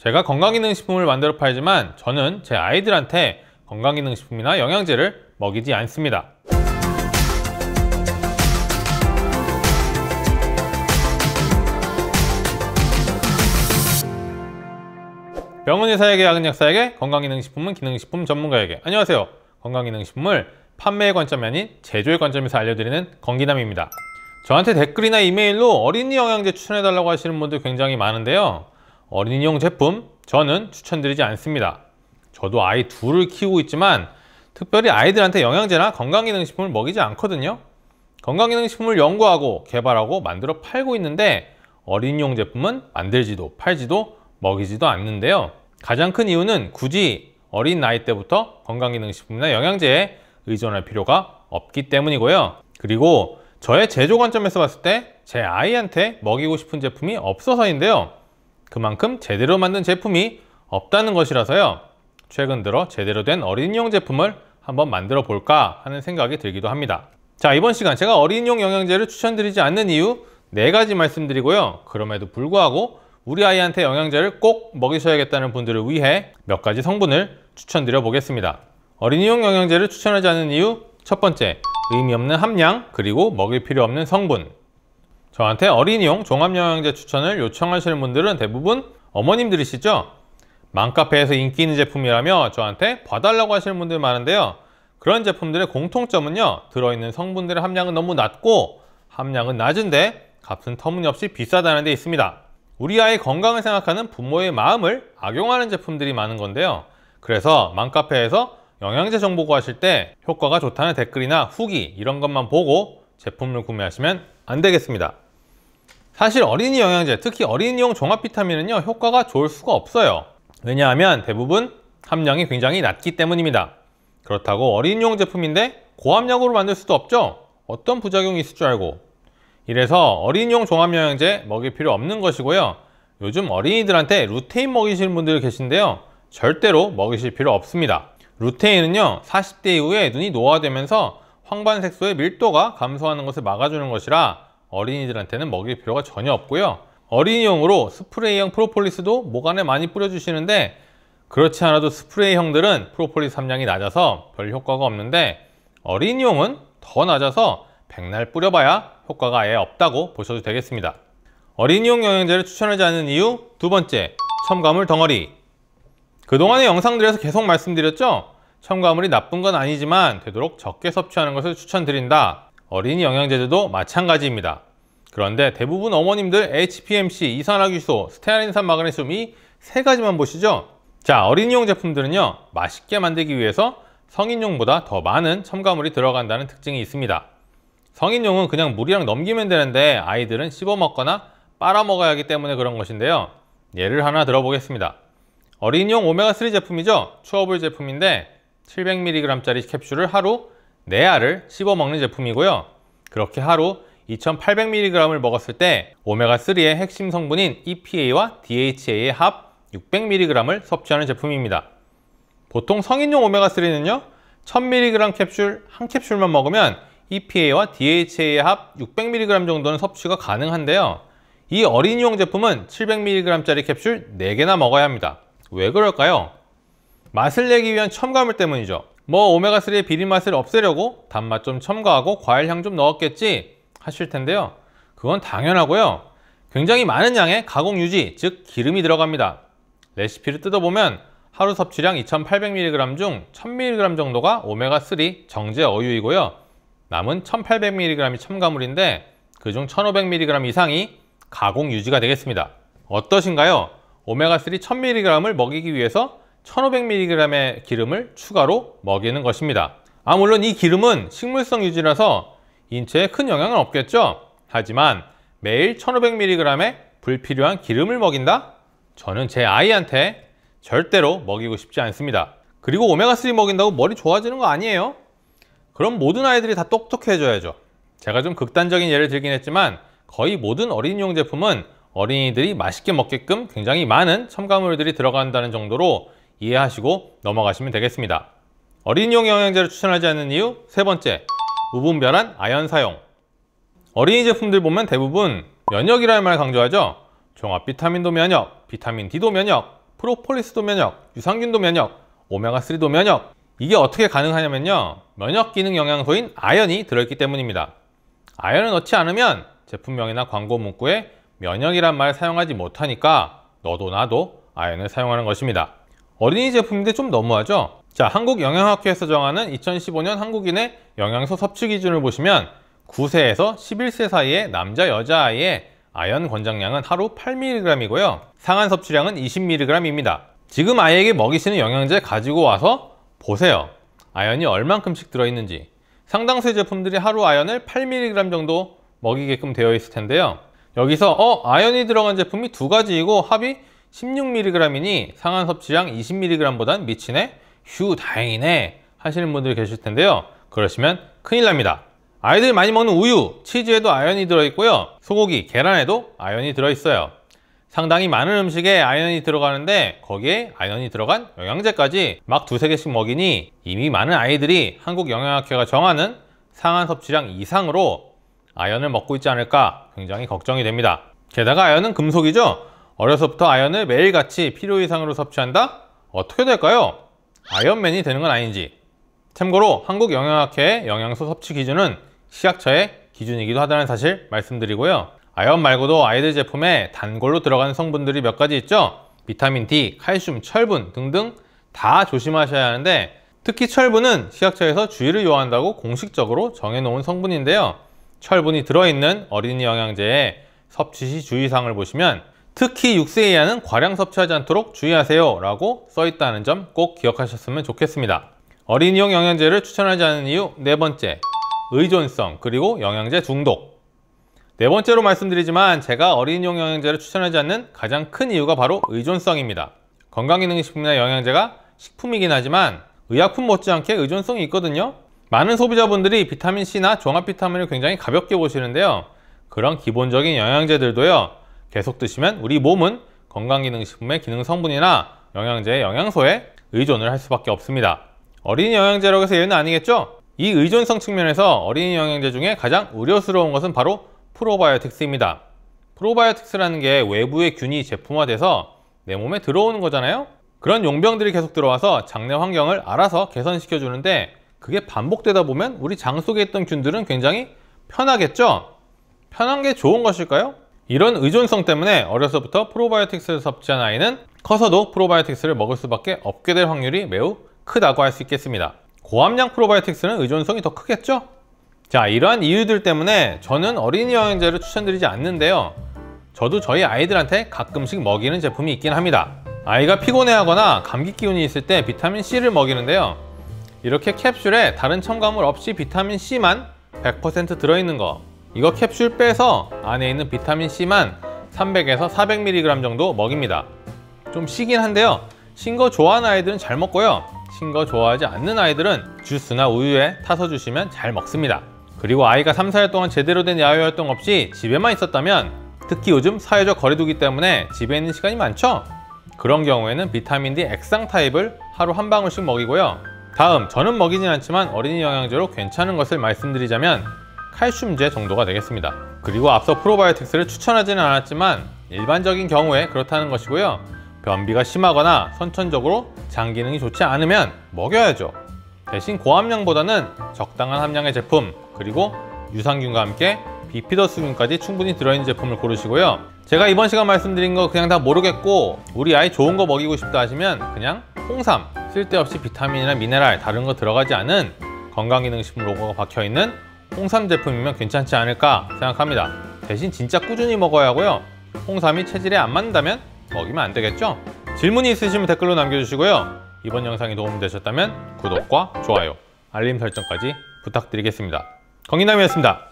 제가 건강기능식품을 만들어 팔지만 저는 제 아이들한테 건강기능식품이나 영양제를 먹이지 않습니다. 병원 의사에게 약은 약사에게 건강기능식품은 기능식품 전문가에게 안녕하세요 건강기능식품을 판매의 관점이 아닌 제조의 관점에서 알려드리는 건기남입니다 저한테 댓글이나 이메일로 어린이 영양제 추천해달라고 하시는 분들 굉장히 많은데요 어린이용 제품 저는 추천드리지 않습니다. 저도 아이 둘을 키우고 있지만 특별히 아이들한테 영양제나 건강기능식품을 먹이지 않거든요. 건강기능식품을 연구하고 개발하고 만들어 팔고 있는데 어린이용 제품은 만들지도 팔지도 먹이지도 않는데요. 가장 큰 이유는 굳이 어린 나이 때부터 건강기능식품이나 영양제에 의존할 필요가 없기 때문이고요. 그리고 저의 제조 관점에서 봤을 때 제 아이한테 먹이고 싶은 제품이 없어서인데요. 그만큼 제대로 만든 제품이 없다는 것이라서요. 최근 들어 제대로 된 어린이용 제품을 한번 만들어 볼까 하는 생각이 들기도 합니다. 자 이번 시간 제가 어린이용 영양제를 추천드리지 않는 이유 네 가지 말씀드리고요. 그럼에도 불구하고 우리 아이한테 영양제를 꼭 먹이셔야겠다는 분들을 위해 몇 가지 성분을 추천드려 보겠습니다. 어린이용 영양제를 추천하지 않는 이유 첫 번째, 의미 없는 함량 그리고 먹일 필요 없는 성분 저한테 어린이용 종합영양제 추천을 요청하시는 분들은 대부분 어머님들이시죠? 맘카페에서 인기 있는 제품이라며 저한테 봐달라고 하시는 분들 많은데요. 그런 제품들의 공통점은요. 들어있는 성분들의 함량은 너무 낮고 함량은 낮은데 값은 터무니없이 비싸다는 데 있습니다. 우리 아이 건강을 생각하는 부모의 마음을 악용하는 제품들이 많은 건데요. 그래서 맘카페에서 영양제 정보 구하실 때 효과가 좋다는 댓글이나 후기 이런 것만 보고 제품을 구매하시면 안 되겠습니다. 사실 어린이 영양제, 특히 어린이용 종합 비타민은요 효과가 좋을 수가 없어요. 왜냐하면 대부분 함량이 굉장히 낮기 때문입니다. 그렇다고 어린이용 제품인데 고함량으로 만들 수도 없죠? 어떤 부작용이 있을 줄 알고 이래서 어린이용 종합영양제 먹일 필요 없는 것이고요 요즘 어린이들한테 루테인 먹이시는 분들 계신데요 절대로 먹이실 필요 없습니다 루테인은요 40대 이후에 눈이 노화되면서 황반색소의 밀도가 감소하는 것을 막아주는 것이라 어린이들한테는 먹일 필요가 전혀 없고요. 어린이용으로 스프레이형 프로폴리스도 목안에 많이 뿌려주시는데 그렇지 않아도 스프레이형들은 프로폴리스 함량이 낮아서 별 효과가 없는데 어린이용은 더 낮아서 백날 뿌려봐야 효과가 아예 없다고 보셔도 되겠습니다. 어린이용 영양제를 추천하지 않는 이유 두 번째, 첨가물 덩어리 그동안의 영상들에서 계속 말씀드렸죠? 첨가물이 나쁜 건 아니지만 되도록 적게 섭취하는 것을 추천드린다. 어린이 영양제제도 마찬가지입니다. 그런데 대부분 어머님들 HPMC, 이산화규소 스테아린산 마그네슘이 세 가지만 보시죠. 자, 어린이용 제품들은요. 맛있게 만들기 위해서 성인용보다 더 많은 첨가물이 들어간다는 특징이 있습니다. 성인용은 그냥 물이랑 넘기면 되는데 아이들은 씹어먹거나 빨아먹어야 하기 때문에 그런 것인데요. 예를 하나 들어보겠습니다. 어린이용 오메가3 제품이죠. 추어볼 제품인데 700mg짜리 캡슐을 하루 네 알을 씹어 먹는 제품이고요. 그렇게 하루 2800mg을 먹었을 때 오메가3의 핵심 성분인 EPA와 DHA의 합 600mg을 섭취하는 제품입니다. 보통 성인용 오메가3는요. 1000mg 캡슐 한 캡슐만 먹으면 EPA와 DHA의 합 600mg 정도는 섭취가 가능한데요. 이 어린이용 제품은 700mg짜리 캡슐 4개나 먹어야 합니다. 왜 그럴까요? 맛을 내기 위한 첨가물 때문이죠. 뭐 오메가3의 비린맛을 없애려고 단맛 좀 첨가하고 과일향 좀 넣었겠지 하실 텐데요. 그건 당연하고요. 굉장히 많은 양의 가공 유지, 즉 기름이 들어갑니다. 레시피를 뜯어보면 하루 섭취량 2800mg 중 1000mg 정도가 오메가3 정제 어유이고요. 남은 1800mg이 첨가물인데 그중 1500mg 이상이 가공 유지가 되겠습니다. 어떠신가요? 오메가3 1000mg을 먹이기 위해서 1500mg의 기름을 추가로 먹이는 것입니다. 아 물론 이 기름은 식물성 유지라서 인체에 큰 영향은 없겠죠. 하지만 매일 1500mg의 불필요한 기름을 먹인다? 저는 제 아이한테 절대로 먹이고 싶지 않습니다. 그리고 오메가3 먹인다고 머리 좋아지는 거 아니에요? 그럼 모든 아이들이 다 똑똑해져야죠. 제가 좀 극단적인 예를 들긴 했지만 거의 모든 어린이용 제품은 어린이들이 맛있게 먹게끔 굉장히 많은 첨가물들이 들어간다는 정도로 이해하시고 넘어가시면 되겠습니다. 어린이용 영양제를 추천하지 않는 이유 세 번째, 무분별한 아연 사용 어린이 제품들 보면 대부분 면역이라는 말을 강조하죠? 종합 비타민도 면역, 비타민 D도 면역, 프로폴리스도 면역, 유산균도 면역, 오메가3도 면역 이게 어떻게 가능하냐면요 면역기능 영양소인 아연이 들어있기 때문입니다 아연을 넣지 않으면 제품명이나 광고 문구에 면역이란 말을 사용하지 못하니까 너도 나도 아연을 사용하는 것입니다 어린이 제품인데 좀 너무하죠? 자, 한국영양학회에서 정하는 2015년 한국인의 영양소 섭취 기준을 보시면 9세에서 11세 사이의 남자, 여자아이의 아연 권장량은 하루 8mg이고요. 상한 섭취량은 20mg입니다. 지금 아이에게 먹이시는 영양제 가지고 와서 보세요. 아연이 얼만큼씩 들어있는지. 상당수의 제품들이 하루 아연을 8mg 정도 먹이게끔 되어 있을 텐데요. 여기서 어 아연이 들어간 제품이 두 가지이고 합이 16mg이니 상한 섭취량 20mg보단 미치네? 휴 다행이네 하시는 분들 이 계실 텐데요 그러시면 큰일 납니다 아이들 이 많이 먹는 우유, 치즈에도 아연이 들어있고요 소고기, 계란에도 아연이 들어있어요 상당히 많은 음식에 아연이 들어가는데 거기에 아연이 들어간 영양제까지 막 두세 개씩 먹이니 이미 많은 아이들이 한국영양학회가 정하는 상한 섭취량 이상으로 아연을 먹고 있지 않을까 굉장히 걱정이 됩니다 게다가 아연은 금속이죠 어려서부터 아연을 매일같이 필요 이상으로 섭취한다? 어떻게 될까요? 아연맨이 되는 건 아닌지 참고로 한국영양학회의 영양소 섭취 기준은 식약처의 기준이기도 하다는 사실 말씀드리고요 아연 말고도 아이들 제품에 단골로 들어가는 성분들이 몇 가지 있죠 비타민 D, 칼슘, 철분 등등 다 조심하셔야 하는데 특히 철분은 식약처에서 주의를 요한다고 공식적으로 정해놓은 성분인데요 철분이 들어있는 어린이 영양제의 섭취 시 주의사항을 보시면 특히 육세 이하는 과량 섭취하지 않도록 주의하세요 라고 써있다는 점 꼭 기억하셨으면 좋겠습니다 어린이용 영양제를 추천하지 않은 이유 네 번째 의존성 그리고 영양제 중독 네 번째로 말씀드리지만 제가 어린이용 영양제를 추천하지 않는 가장 큰 이유가 바로 의존성입니다 건강기능식품이나 영양제가 식품이긴 하지만 의약품 못지않게 의존성이 있거든요 많은 소비자분들이 비타민C나 종합비타민을 굉장히 가볍게 보시는데요 그런 기본적인 영양제들도요 계속 드시면 우리 몸은 건강기능식품의 기능성분이나 영양제, 의 영양소에 의존을 할 수밖에 없습니다. 어린이 영양제라고 해서 예는 외 아니겠죠? 이 의존성 측면에서 어린이 영양제 중에 가장 우려스러운 것은 바로 프로바이오틱스입니다. 프로바이오틱스라는 게 외부의 균이 제품화돼서 내 몸에 들어오는 거잖아요? 그런 용병들이 계속 들어와서 장내 환경을 알아서 개선시켜 주는데 그게 반복되다 보면 우리 장 속에 있던 균들은 굉장히 편하겠죠? 편한 게 좋은 것일까요? 이런 의존성 때문에 어려서부터 프로바이오틱스를 섭취한 아이는 커서도 프로바이오틱스를 먹을 수밖에 없게 될 확률이 매우 크다고 할 수 있겠습니다. 고함량 프로바이오틱스는 의존성이 더 크겠죠? 자 이러한 이유들 때문에 저는 어린이 영양제를 추천드리지 않는데요. 저도 저희 아이들한테 가끔씩 먹이는 제품이 있긴 합니다. 아이가 피곤해하거나 감기 기운이 있을 때 비타민C를 먹이는데요. 이렇게 캡슐에 다른 첨가물 없이 비타민C만 100% 들어있는 거 이거 캡슐 빼서 안에 있는 비타민C만 300에서 400mg 정도 먹입니다 좀 시긴 한데요 신 거 좋아하는 아이들은 잘 먹고요 신 거 좋아하지 않는 아이들은 주스나 우유에 타서 주시면 잘 먹습니다 그리고 아이가 3, 4일 동안 제대로 된 야외 활동 없이 집에만 있었다면 특히 요즘 사회적 거리두기 때문에 집에 있는 시간이 많죠? 그런 경우에는 비타민 D 액상 타입을 하루 한 방울씩 먹이고요 다음 저는 먹이진 않지만 어린이 영양제로 괜찮은 것을 말씀드리자면 칼슘제 정도가 되겠습니다. 그리고 앞서 프로바이오틱스를 추천하지는 않았지만 일반적인 경우에 그렇다는 것이고요. 변비가 심하거나 선천적으로 장 기능이 좋지 않으면 먹여야죠. 대신 고함량보다는 적당한 함량의 제품 그리고 유산균과 함께 비피더스균까지 충분히 들어있는 제품을 고르시고요 제가 이번 시간 말씀드린 거 그냥 다 모르겠고 우리 아이 좋은 거 먹이고 싶다 하시면 그냥 홍삼 쓸데없이 비타민이나 미네랄 다른 거 들어가지 않은 건강기능식품 로고가 박혀있는 홍삼 제품이면 괜찮지 않을까 생각합니다 대신 진짜 꾸준히 먹어야 하고요 홍삼이 체질에 안 맞는다면 먹이면 안 되겠죠? 질문이 있으시면 댓글로 남겨주시고요 이번 영상이 도움되셨다면 구독과 좋아요, 알림 설정까지 부탁드리겠습니다. 건기남이었습니다.